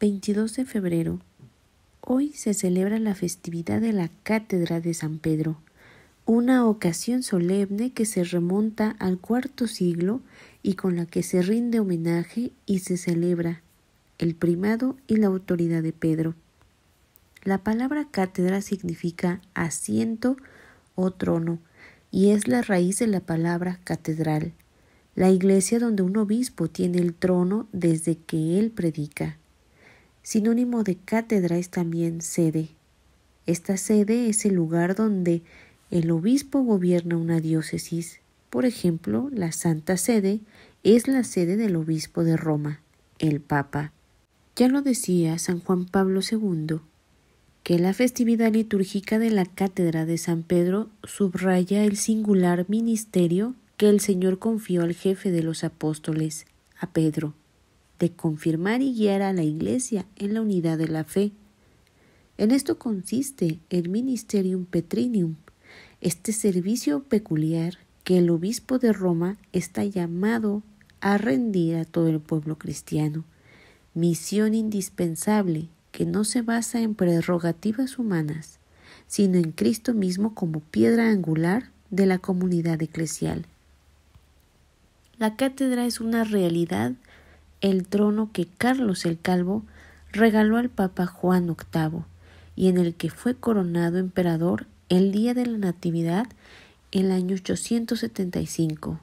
22 de febrero. Hoy se celebra la festividad de la Cátedra de San Pedro, una ocasión solemne que se remonta al cuarto siglo y con la que se rinde homenaje y se celebra el primado y la autoridad de Pedro. La palabra cátedra significa asiento o trono y es la raíz de la palabra catedral, la iglesia donde un obispo tiene el trono desde que él predica. Sinónimo de cátedra es también sede. Esta sede es el lugar donde el obispo gobierna una diócesis. Por ejemplo, la Santa Sede es la sede del obispo de Roma, el Papa. Ya lo decía San Juan Pablo II, que la festividad litúrgica de la Cátedra de San Pedro subraya el singular ministerio que el Señor confió al jefe de los apóstoles, a Pedro de confirmar y guiar a la Iglesia en la unidad de la fe. En esto consiste el Ministerium Petrinium, este servicio peculiar que el obispo de Roma está llamado a rendir a todo el pueblo cristiano, misión indispensable que no se basa en prerrogativas humanas, sino en Cristo mismo como piedra angular de la comunidad eclesial. La cátedra es una realidad el trono que Carlos el Calvo regaló al Papa Juan VIII y en el que fue coronado emperador el día de la Natividad el año 875.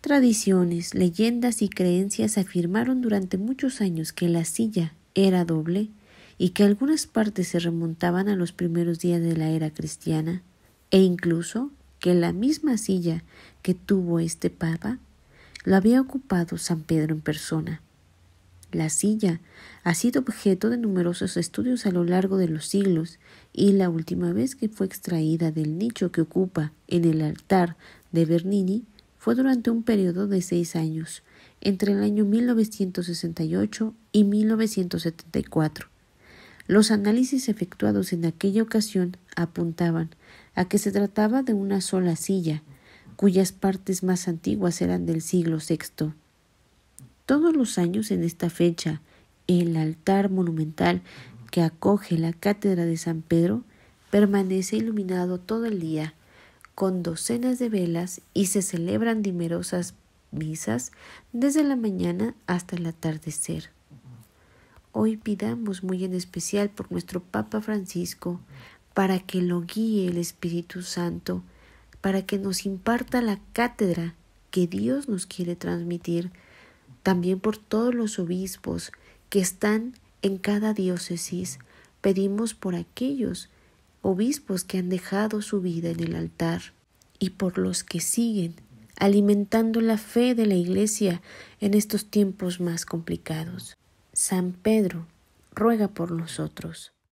Tradiciones, leyendas y creencias afirmaron durante muchos años que la silla era doble y que algunas partes se remontaban a los primeros días de la era cristiana, e incluso que la misma silla que tuvo este papa lo había ocupado San Pedro en persona. La silla ha sido objeto de numerosos estudios a lo largo de los siglos y la última vez que fue extraída del nicho que ocupa en el altar de Bernini fue durante un periodo de seis años, entre el año 1968 y 1974. Los análisis efectuados en aquella ocasión apuntaban a que se trataba de una sola silla, cuyas partes más antiguas eran del siglo VI. Todos los años en esta fecha, el altar monumental que acoge la cátedra de San Pedro permanece iluminado todo el día con docenas de velas y se celebran numerosas misas desde la mañana hasta el atardecer. Hoy pidamos muy en especial por nuestro Papa Francisco para que lo guíe el Espíritu Santo para que nos imparta la cátedra que Dios nos quiere transmitir, también por todos los obispos que están en cada diócesis, pedimos por aquellos obispos que han dejado su vida en el altar y por los que siguen alimentando la fe de la Iglesia en estos tiempos más complicados. San Pedro ruega por nosotros.